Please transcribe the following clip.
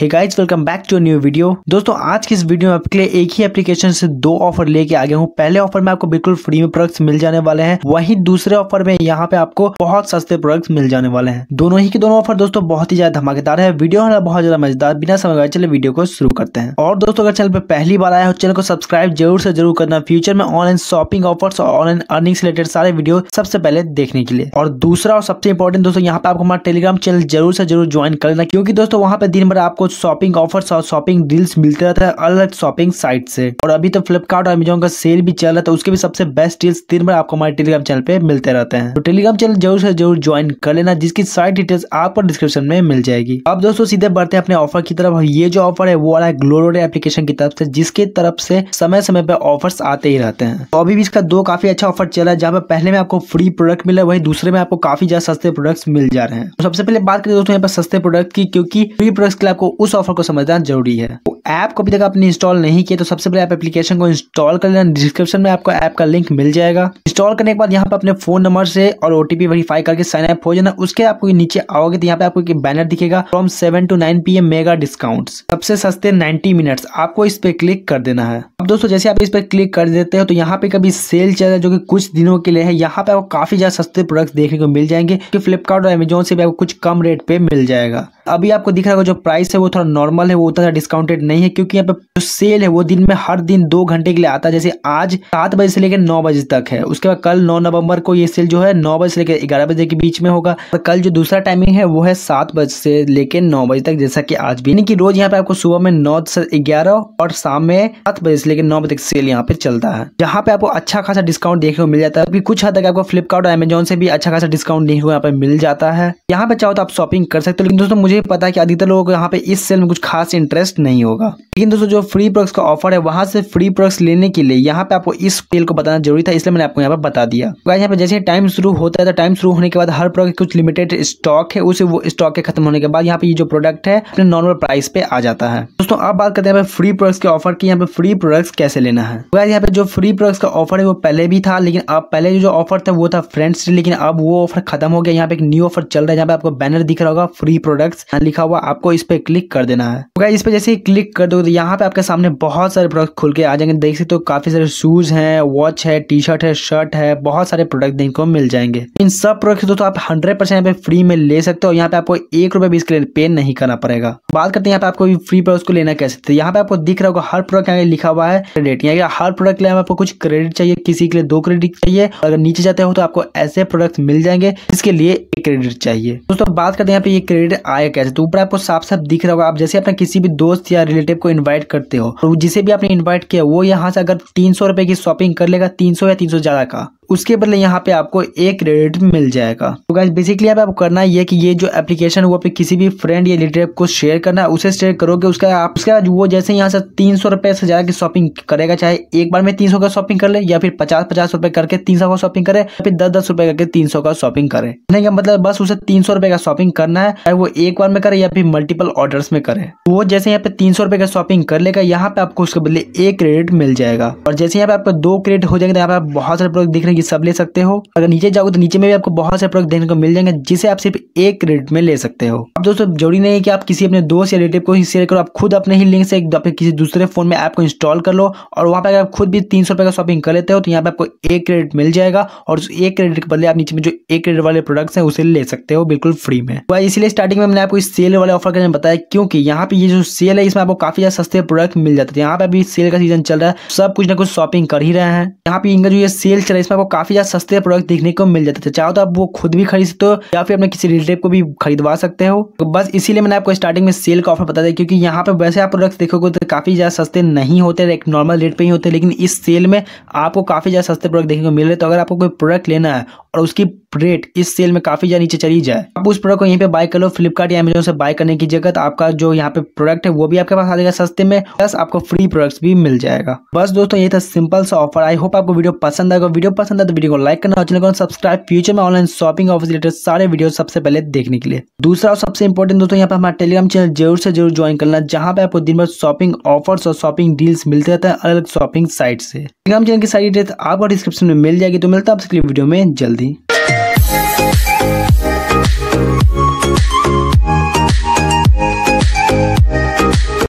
hey guys welcome back to new video दोस्तों आज की इस वीडियो में आपके लिए एक ही एप्लीकेशन से दो ऑफर लेके आ गया हूँ पहले ऑफर में आपको बिल्कुल फ्री में प्रोडक्ट्स मिल जाने वाले हैं वहीं दूसरे ऑफर में यहाँ पे आपको बहुत सस्ते प्रोडक्ट्स मिल जाने वाले हैं दोनों ही के दोनों ऑफर दोस्तों बहुत ही ज्यादा धमाकेदार है वीडियो हमारा बहुत ज्यादा मजेदार बिना समय गए चले वीडियो को शुरू करते हैं और दोस्तों अगर चैनल पर पहली बार आया हो चैनल को सब्सक्राइब जरूर से जरूर करना फ्यूचर में ऑनलाइन शॉपिंग ऑफर्स और ऑनलाइन अर्निंग से रिलेटेड सारे वीडियो सबसे पहले देखने के लिए और दूसरा और सबसे इंपॉर्टेंट दोस्तों यहाँ पे आपको हमारा टेलीग्राम चैनल जरूर से जरूर ज्वाइन करना क्योंकि दोस्तों वहाँ पे दिन भर आपको कुछ शॉपिंग ऑफर्स और शॉपिंग डील्स मिलते रहते हैं अलग अलग शॉपिंग साइट से और अभी तो फ्लिपकार्ट और अमेजोन का सेल भी चल रहा है तो उसके भी सबसे बेस्ट डील्स दिन भर आपको हमारे टेलीग्राम चैनल पे मिलते रहते हैं तो टेलीग्राम चैनल जरूर से जरूर ज्वाइन कर लेना जिसकी सारी डिटेल्स आपको डिस्क्रिप्शन में मिल जाएगी अब दोस्तों सीधे बढ़ते हैं अपने ऑफर की तरफ ये जो ऑफर है वो आ रहा है ग्लोरोड एप्लीकेशन की तरफ से जिसके तरफ से समय समय पर ऑफर्स आते ही रहते हैं तो अभी भी इसका दो काफी अच्छा ऑफर चला है जहाँ पर पहले में आपको फ्री प्रोडक्ट मिला वही दूसरे में आपको काफी ज्यादा सस्ते प्रोडक्ट्स मिल जा रहे हैं तो सबसे पहले बात करें दोस्तों यहाँ पर सस्ते प्रोडक्ट की क्योंकि फ्री प्रोडक्ट्स के लिए आपको उस ऑफर को समझना जरूरी है ऐप को अभी तक आपने इंस्टॉल नहीं किया तो सबसे पहले आप एप्लीकेशन को इंस्टॉल कर लेना डिस्क्रिप्शन में आपको ऐप का लिंक मिल जाएगा इंस्टॉल करने के बाद यहाँ पर अपने फोन नंबर से और ओटीपी वेरीफाई करके साइन अप हो जाना उसके आपको नीचे आओगे तो यहाँ पे आपको एक बैनर दिखेगा from seven to nine p mega discount सबसे सस्ते नाइन्टी मिनट्स आपको इस पे क्लिक कर देना है अब दोस्तों जैसे आप इस पर क्लिक कर देते हो तो यहाँ पे कभी सेल चल रहा है जो कि कुछ दिनों के लिए है यहाँ पे आपको काफी ज्यादा सस्ते प्रोडक्ट्स देखने को मिल जाएंगे कि फ्लिपकार्ट और अमेजोन से भी आपको कुछ कम रेट पे मिल जाएगा अभी आपको दिख रहा होगा जो प्राइस है वो थोड़ा नॉर्मल है वो उतना डिस्काउंटेड नहीं नहीं है क्योंकि यहाँ पे जो सेल है वो दिन में हर दिन दो घंटे के लिए आता है जैसे आज सात बजे से लेकर नौ बजे तक है उसके बाद कल नौ नवंबर को ये सेल जो है नौ बजे से लेकर ग्यारह बजे के बीच में होगा और कल जो दूसरा टाइमिंग है वो है सात बजे से लेकर नौ बजे तक जैसा की आज भी यानी कि रोज यहाँ पे आपको सुबह में नौ से ग्यारह और शाम में सात बजे से लेकर नौ बजे तक सेल यहाँ पे चलता है जहाँ पे आपको अच्छा खासा डिस्काउंट देखने को मिल जाता है कुछ हद तक आपको फ्लिपकार्ट और अमेजोन से भी अच्छा खासा डिस्काउंट देखने को यहाँ पे मिल जाता है यहाँ पे चाहो तो आप शॉपिंग कर सकते हो लेकिन दोस्तों मुझे पता है कि अधिकतर लोगों को यहाँ पे इस सेल में कुछ खास इंटरेस्ट नहीं होगा होगा लेकिन दोस्तों जो फ्री प्रोडक्ट्स का ऑफर है वहां से फ्री प्रोडक्ट्स लेने के लिए यहाँ पे आपको इस पेल को बताना जरूरी था इसलिए मैंने आपको यहाँ पर बता दिया तो यहाँ पे जैसे टाइम शुरू होता है तो टाइम शुरू होने के बाद हर प्रोडक्ट कुछ लिमिटेड स्टॉक है उसे वो स्टॉक के खत्म होने के बाद यहाँ पे जो प्रोडक्ट है अपने नॉर्मल प्राइस पे आ जाता है दोस्तों आप बात करते हैं फ्री प्रोडक्ट्स के ऑफर की यहाँ पे फ्री प्रोडक्ट्स कैसे लेना है तो यहाँ पे जो फ्री प्रोडक्ट्स का ऑफर है वो पहले भी था लेकिन अब पहले जो ऑफर था वो था फ्रेंड्स लेकिन अब वो ऑफर खत्म हो गया यहाँ पे एक न्यू ऑफर चल रहा है यहाँ पे आपको बैनर दिख रहा होगा फ्री प्रोडक्ट्स लिखा हुआ आपको इस पे क्लिक कर देना है तो इस पे जैसे ही क्लिक क्लिक कर दोगे तो यहाँ पे आपके सामने बहुत सारे प्रोडक्ट खुल के आ जाएंगे देख सकते हो तो काफ़ी सारे शूज़ हैं वॉच है टी शर्ट है शर्ट है बहुत सारे प्रोडक्ट देखने को मिल जाएंगे इन सब प्रोडक्ट दोस्तों आप हंड्रेड परसेंट पे फ्री में ले सकते हो यहाँ पे आपको एक रुपए भी इसके लिए पे नहीं करना पड़ेगा बात करते हैं यहाँ पे आपको फ्री प्रोडक्ट को लेना कैसे तो यहाँ पे आपको दिख रहा होगा हर प्रोडक्ट यहाँ लिखा हुआ है क्रेडिट यहाँ हर प्रोडक्ट के लिए आपको कुछ क्रेडिट चाहिए किसी के लिए दो क्रेडिट चाहिए अगर नीचे जाते हो तो आपको ऐसे प्रोडक्ट मिल जाएंगे इसके लिए एक क्रेडिट चाहिए दोस्तों बात करते हैं यहाँ पे ये क्रेडिट आया कैसे तो ऊपर आपको साफ साफ दिख रहा होगा आप जैसे अपने किसी भी दोस्त या रिलेटिव को इन्वाइट करते हो और तो जिसे भी आपने इन्वाइट किया वो यहाँ से अगर तीन सौ रुपए की शॉपिंग कर लेगा तीन सौ या तीन सौ ज़्यादा का उसके बदले यहाँ पे आपको एक क्रेडिट मिल जाएगा तो गाइज बेसिकली आपको करना ये कि ये जो एप्लीकेशन वो अपने किसी भी फ्रेंड या रिलेटिव को शेयर करना है उसे शेयर करोगे उसका आप उसके बाद वो जैसे यहाँ से तीन सौ रुपये से ज़्यादा की शॉपिंग करेगा चाहे एक बार में तीन सौ का शॉपिंग कर ले या फिर पचास पचास रुपए करके तीन सौ का शॉपिंग करे या फिर दस दस रुपए करके तीन सौ का शॉपिंग करे नहीं का मतलब बस उसे तीन सौ रुपए का शॉपिंग करना है चाहे वो एक बार में करे या फिर मल्टीपल ऑर्डर में करे वो जैसे यहाँ पे तीन सौ रुपए का शॉपिंग कर लेगा यहाँ पे आपको उसके बदले एक क्रेडिट मिल जाएगा और जैसे यहाँ पे आपको दो क्रेडिट हो जाएंगे तो यहाँ पे बहुत सारे प्रोडक्ट दिख रहे हैं ये सब ले सकते हो अगर नीचे जाओगे तो नीचे में भी आपको बहुत सारे प्रोडक्ट देखने को मिल जाएंगे जिसे आप सिर्फ एक रेट में ले सकते हो अब दोस्तों जरूरी नहीं है कि आप किसी अपने दोस्त या रिलेटिव को ही शेयर करो आप खुद अपने ही लिंक से अपने किसी दूसरे फोन में ऐप को इंस्टॉल कर लो और वहाँ पर अगर आप खुद भी तीन सौ का शॉपिंग कर लेते हो तो यहाँ पर आपको एक क्रेडिट मिल जाएगा और उस एक क्रेडिट के बदले आप नीचे में जो एक क्रेडिट वाले प्रोडक्ट्स हैं उसे ले सकते हो बिल्कुल फ्री में तो इसलिए स्टार्टिंग में मैंने आपको इस सेल वाले ऑफर के बारे बताया क्योंकि यहाँ पे ये जो सेल है इसमें आपको काफी ज्यादा सस्ते प्रोडक्ट मिल जाते हैं यहाँ पे अभी सेल का सीजन चल रहा है सब कुछ ना कुछ शॉपिंग कर ही रहे हैं यहाँ पे इनका जो ये सेल चल रहा है इसमें आपको काफ़ी ज़्यादा सस्ते प्रोडक्ट देखने को मिल जाते थे चाहो तो आप वो खुद भी खरीद सकते हो या फिर अपने किसी रिलेटिव को भी खरीदवा सकते हो तो बस इसीलिए मैंने आपको स्टार्टिंग में सेल का ऑफर बता दिया क्योंकि यहाँ पे वैसे आप प्रोडक्ट देखोगे तो काफ़ी ज़्यादा सस्ते नहीं होते एक नॉर्मल रेट पर ही होते लेकिन इस सेल में आपको काफ़ी ज़्यादा सस्ते प्रोडक्ट देखने को मिल रहे तो अगर आपको कोई प्रोडक्ट लेना है और उसकी रेट इस सेल में काफी ज्यादा नीचे चली जाए आप उस प्रोडक्ट को यहीं पे बाय कर लो फ्लिपकार्ट या अमेजोन से बाय करने की जगह आपका जो यहाँ पे प्रोडक्ट है वो भी आपके पास आ जाएगा सस्ते में प्लस आपको फ्री प्रोडक्ट्स भी मिल जाएगा बस दोस्तों ये था सिंपल सा ऑफर आई होप आपको वीडियो पसंद आएगा वीडियो पसंद आए तो वीडियो को लाइक करना चैनल को सब्सक्राइब फ्यूचर में ऑनलाइन शॉपिंग ऑफिस रिलेटेड सारे वीडियो सबसे पहले देखने के लिए दूसरा और सबसे इंपॉर्टेंट दोस्तों यहाँ पर हमारा टेलीग्राम चैनल जरूर से जरूर ज्वाइन करना जहाँ पे आपको दिन भर शॉपिंग ऑफर्स और शॉपिंग डील्स मिलते रहते हैं अलग अलग शॉपिंग साइट से टेलीग्राम चैनल की सारी डिटेल्स आपको डिस्क्रिप्शन में मिल जाएगी तो मिलता है आपसे वीडियो में जल्दी